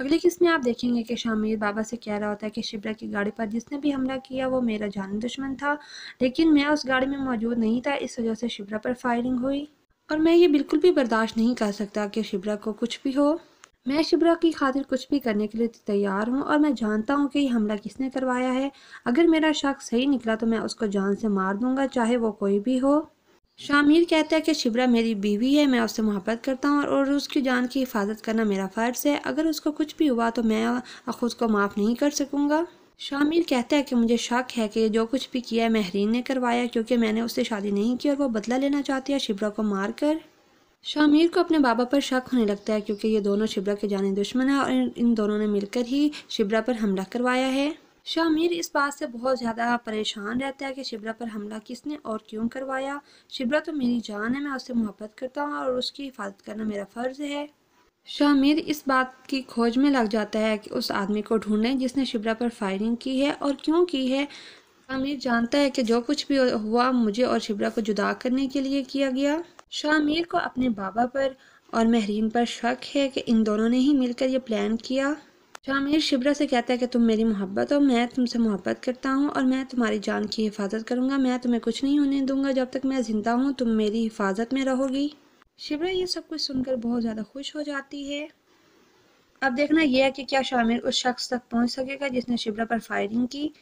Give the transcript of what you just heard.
अगली किस्त में आप देखेंगे कि शामिर बाबा से कह रहा होता है कि शिबरा की गाड़ी पर जिसने भी हमला किया वो मेरा जान दुश्मन था लेकिन मैं उस गाड़ी में मौजूद नहीं था इस वजह से शिबरा पर फायरिंग हुई और मैं ये बिल्कुल भी बर्दाश्त नहीं कर सकता कि शिबरा को कुछ भी हो मैं शिबरा की खातिर कुछ भी करने के लिए तैयार हूँ और मैं जानता हूँ कि यह हमला किसने करवाया है अगर मेरा शक सही निकला तो मैं उसको जान से मार दूंगा चाहे वो कोई भी हो शामिर कहता है कि शिबरा मेरी बीवी है मैं उससे मोहब्बत करता हूँ और उसकी जान की हिफाजत करना मेरा फ़र्ज़ है अगर उसको कुछ भी हुआ तो मैं खुद को माफ़ नहीं कर सकूँगा शामिर कहता है कि मुझे शक है कि जो कुछ भी किया है महरीन ने करवाया क्योंकि मैंने उससे शादी नहीं की और वो बदला लेना चाहती है शिबरा को मार कर शामिर को अपने बाबा पर शक होने लगता है क्योंकि ये दोनों शिबरा के जाने दुश्मन हैं और इन दोनों ने मिलकर ही शिबरा पर हमला करवाया है शामिर इस बात से बहुत ज़्यादा परेशान रहता है कि शिबरा पर हमला किसने और क्यों करवाया शिबरा तो मेरी जान है मैं उससे मोहब्बत करता हूँ और उसकी हिफाजत करना मेरा फ़र्ज़ है शामिर इस बात की खोज में लग जाता है कि उस आदमी को ढूंढें जिसने शिबरा पर फायरिंग की है और क्यों की है शामिर जानता है कि जो कुछ भी हुआ मुझे और शिबरा को जुदा करने के लिए किया गया शामिर को अपने बाबा पर और महरीन पर शक है कि इन दोनों ने ही मिलकर यह प्लान किया शामिर शिबरा से कहता है कि तुम मेरी मोहब्बत हो मैं तुमसे मोहब्बत करता हूँ और मैं तुम्हारी जान की हिफाजत करूँगा मैं तुम्हें कुछ नहीं होने दूंगा जब तक मैं ज़िंदा हूँ तुम मेरी हिफाजत में रहोगी शिबरा ये सब कुछ सुनकर बहुत ज़्यादा खुश हो जाती है अब देखना यह है कि क्या शामिर उस शख्स तक पहुँच सकेगा जिसने शिबरा पर फायरिंग की